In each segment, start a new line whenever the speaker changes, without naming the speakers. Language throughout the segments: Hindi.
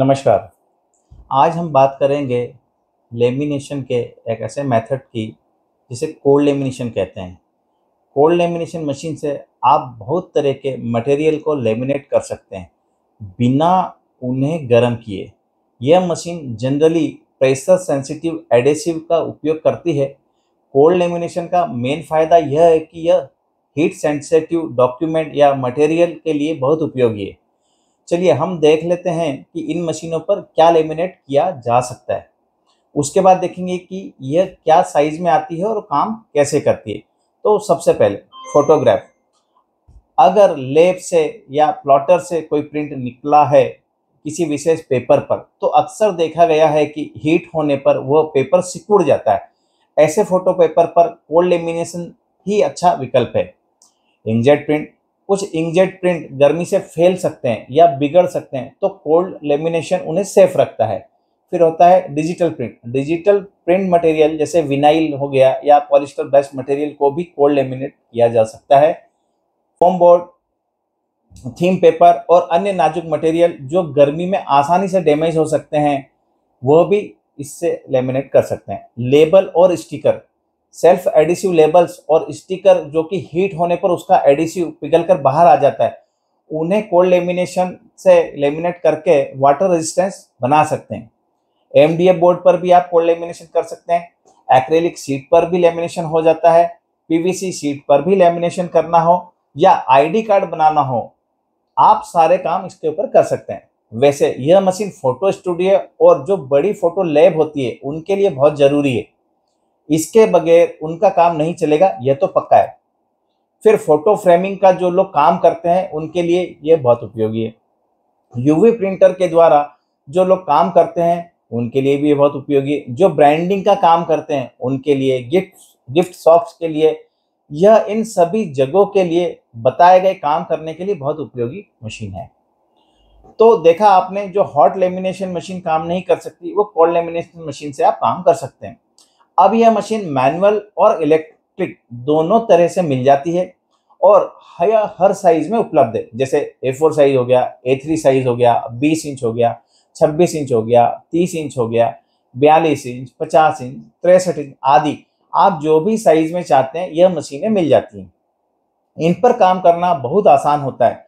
नमस्कार आज हम बात करेंगे लेमिनेशन के एक ऐसे मेथड की जिसे कोल्ड लेमिनेशन कहते हैं कोल्ड लेमिनेशन मशीन से आप बहुत तरह के मटेरियल को लेमिनेट कर सकते हैं बिना उन्हें गर्म किए यह machine generally pressure sensitive adhesive का उपयोग करती है कोल्ड लेमिनेशन का मेन फ़ायदा यह है कि यह हीट सेंसिटिव डॉक्यूमेंट या मटेरियल के लिए बहुत उपयोगी है चलिए हम देख लेते हैं कि इन मशीनों पर क्या लेमिनेट किया जा सकता है उसके बाद देखेंगे कि यह क्या साइज़ में आती है और काम कैसे करती है तो सबसे पहले फोटोग्राफ अगर लेप से या प्लॉटर से कोई प्रिंट निकला है किसी विशेष पेपर पर तो अक्सर देखा गया है कि हीट होने पर वह पेपर सिकुड़ जाता है ऐसे फोटो पेपर पर कोल्ड लेमिनेशन ही अच्छा विकल्प है इंजेट प्रिंट कुछ इंकजेट प्रिंट गर्मी से फैल सकते हैं या बिगड़ सकते हैं तो कोल्ड लेमिनेशन उन्हें सेफ रखता है फिर होता है digital print digital print material जैसे विनाइल हो गया या पॉलिस्टर बेस्ट मटेरियल को भी कोल्ड लेमिनेट किया जा सकता है फोम बोर्ड थीम पेपर और अन्य नाजुक मटेरियल जो गर्मी में आसानी से डैमेज हो सकते हैं वह भी इससे लेमिनेट कर सकते हैं लेबल और स्टिकर सेल्फ एडिसिव लेबल्स और स्टिकर जो कि हीट होने पर उसका एडिसिव पिघल कर बाहर आ जाता है उन्हें कोल्ड लेमिनेशन से लेमिनेट करके वाटर रेजिस्टेंस बना सकते हैं एम बोर्ड पर भी आप कोल्ड लेमिनेशन कर सकते हैं एक्रेलिक सीट पर भी लेमिनेशन हो जाता है पीवीसी सीट पर भी लेमिनेशन करना हो या आईडी कार्ड बनाना हो आप सारे काम इसके ऊपर कर सकते हैं वैसे यह मशीन फोटो स्टूडियो और जो बड़ी फोटो लैब होती है उनके लिए बहुत ज़रूरी है इसके बगैर उनका काम नहीं चलेगा यह तो पक्का है फिर फोटो फ्रेमिंग का जो लोग काम करते हैं उनके लिए यह बहुत उपयोगी है यूवी प्रिंटर के द्वारा जो लोग काम करते हैं उनके लिए भी ये बहुत उपयोगी जो ब्रांडिंग का काम करते हैं उनके लिए गिफ्ट गिफ्ट शॉप्स के लिए यह इन सभी जगहों के लिए बताए गए काम करने के लिए बहुत उपयोगी मशीन है तो देखा आपने जो हॉट लेमिनेशन मशीन काम नहीं कर सकती वो कोल्ड लेमिनेशन मशीन से आप काम कर सकते हैं अब यह मशीन मैनुअल और इलेक्ट्रिक दोनों तरह से मिल जाती है और हर हर साइज में उपलब्ध है जैसे ए फोर साइज हो गया ए थ्री साइज हो गया बीस इंच हो गया छब्बीस इंच हो गया तीस इंच हो गया बयालीस इंच पचास इंच तिरसठ इंच आदि आप जो भी साइज में चाहते हैं यह मशीनें मिल जाती हैं इन पर काम करना बहुत आसान होता है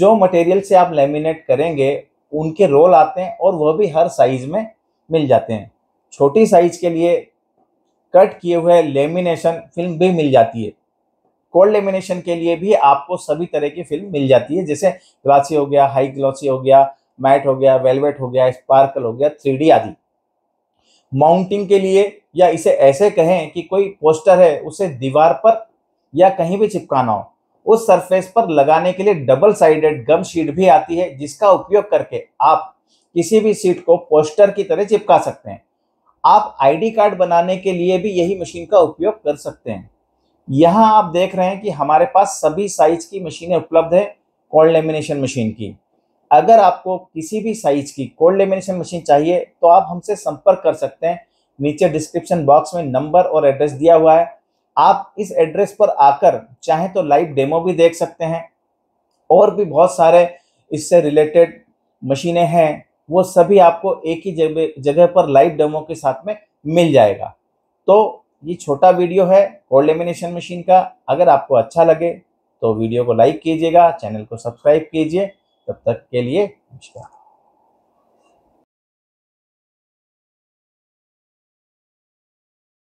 जो मटेरियल से आप लेमिनेट करेंगे उनके रोल आते हैं और वह भी हर साइज में मिल जाते हैं छोटी साइज के लिए कट किए हुए लेमिनेशन फिल्म भी मिल जाती है कोल्ड लेमिनेशन के लिए भी आपको सभी तरह की फिल्म मिल जाती है जैसे ग्लासी हो गया हाई ग्लॉसी हो गया मैट हो गया वेलवेट हो गया स्पार्कल हो गया थ्री आदि माउंटिंग के लिए या इसे ऐसे कहें कि कोई पोस्टर है उसे दीवार पर या कहीं भी चिपकाना हो उस सरफेस पर लगाने के लिए डबल साइडेड गम शीट भी आती है जिसका उपयोग करके आप किसी भी सीट को पोस्टर की तरह चिपका सकते हैं आप आईडी कार्ड बनाने के लिए भी यही मशीन का उपयोग कर सकते हैं यहाँ आप देख रहे हैं कि हमारे पास सभी साइज की मशीनें उपलब्ध है कोल्ड लेमिनेशन मशीन की अगर आपको किसी भी साइज की कोल्ड लेमिनेशन मशीन चाहिए तो आप हमसे संपर्क कर सकते हैं नीचे डिस्क्रिप्शन बॉक्स में नंबर और एड्रेस दिया हुआ है आप इस एड्रेस पर आकर चाहे तो लाइव डेमो भी देख सकते हैं और भी बहुत सारे इससे रिलेटेड मशीनें हैं वो सभी आपको एक ही जगह जगह पर लाइव डेमो के साथ में मिल जाएगा तो ये छोटा वीडियो है कोल्ड लेमिनेशन मशीन का अगर आपको अच्छा लगे तो वीडियो को लाइक कीजिएगा चैनल को सब्सक्राइब कीजिए तब तक के लिए नमस्कार